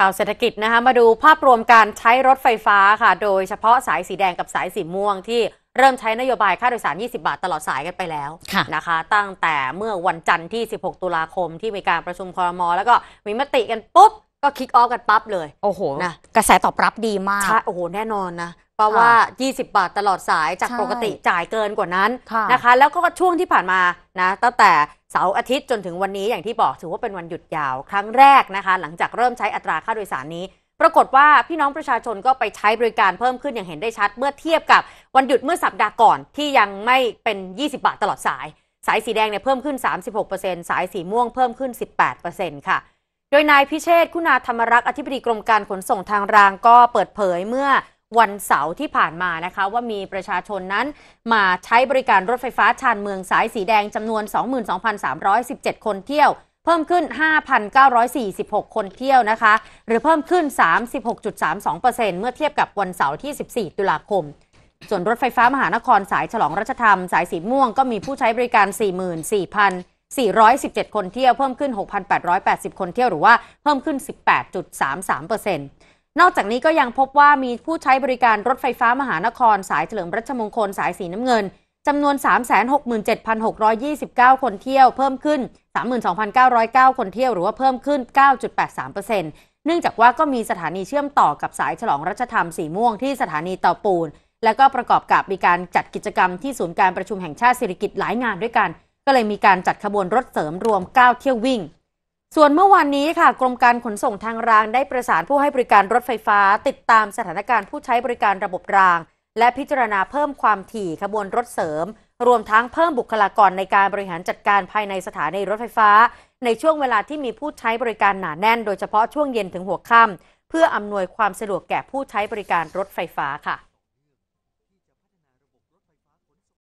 ข่าวเศรษฐกิจนะคะมาดูภาพรวมการใช้รถไฟฟ้าค่ะ โดยเฉพาะสายสีแดงกับสายสีม่วงที่เริ่มใช้นโยบายค่าโดยสาร 20 บาทตลอดสายกันไปแล้วะนะคะ ตั้งแต่เมื่อวันจันทร์ที่ 16 ตุลาคมที่มีการประชุมคอรมอแล้วก็มีมติกันปุ๊บก็คิกออฟกันปั๊บเลย โอ้โหนะกระแสตอบรับดีมาก โอ้โห แน่นอนนะ เพราะว่า 20 บาทตลอดสายจากปกติจ่ายเกินกว่านั้น นะคะ แล้วก็ช่วงที่ผ่านมา นะ ตั้งแต่ เสาร์อาทิตย์จนถึงวันนี้อย่างที่บอกถือว่าเป็นวันหยุดยาว ครั้งแรกนะคะ หลังจากเริ่มใช้อัตราค่าโดยสารนี้ ปรากฏว่าพี่น้องประชาชนก็ไปใช้บริการเพิ่มขึ้นอย่างเห็นได้ชัด เมื่อเทียบกับวันหยุดเมื่อสัปดาห์ก่อนที่ยังไม่เป็น 20 บาทตลอดสาย สายสีแดงเนี่ยเพิ่มขึ้น 36%สายสีม่วงเพิ่มขึ้น 18%ค่ะโดยนายพิเชษคุณาธรรมรักษ์อธิบดีกรมการขนส่งทางรางก็เปิดเผยเมื่อวันเสาร์ที่ผ่านมานะคะ ว่ามีประชาชนนั้นมาใช้บริการรถไฟฟ้าชานเมืองสายสีแดงจำนวน 22,317 คนเที่ยว เพิ่มขึ้น 5,946 คนเที่ยวนะคะ หรือเพิ่มขึ้น 36.32%เมื่อเทียบกับวันเสาร์ที่ 14 ตุลาคม ส่วนรถไฟฟ้ามหานครสายฉลองรัชธรรมสายสีม่วงก็มีผู้ใช้บริการ 44,000 417 คนเที่ยวเพิ่มขึ้น 6,880 คนเที่ยว หรือว่าเพิ่มขึ้น 18.33%นอกจากนี้ก็ยังพบว่ามีผู้ใช้บริการรถไฟฟ้ามหานครสายเฉลิมรัชมงคลสายสีน้ำเงินจำนวน 367,629 คนเที่ยวเพิ่มขึ้น 32,909 คนเที่ยว หรือว่าเพิ่มขึ้น 9.83%เนื่องจากว่าก็มีสถานีเชื่อมต่อกับสายฉลองรัชธรรมสีม่วงที่สถานีตตอปูน และก็ประกอบกับมีการจัดกิจกรรมที่ศูนย์การประชุมแห่งชาติสิริกิติ์หลายงานด้วยกันก็เลยมีการจัดขบวนรถเสริมรวม 9 เที่ยววิ่ง ส่วนเมื่อวานนี้ค่ะ กรมการขนส่งทางรางได้ประสานผู้ให้บริการรถไฟฟ้า ติดตามสถานการณ์ผู้ใช้บริการระบบรางและพิจารณาเพิ่มความถี่ขบวนรถเสริม รวมทั้งเพิ่มบุคลากรในการบริหารจัดการภายในสถานีรถไฟฟ้า ในช่วงเวลาที่มีผู้ใช้บริการหนาแน่น โดยเฉพาะช่วงเย็นถึงหัวค่ำเพื่ออำนวยความสะดวกแก่ผู้ใช้บริการรถไฟฟ้าค่ะ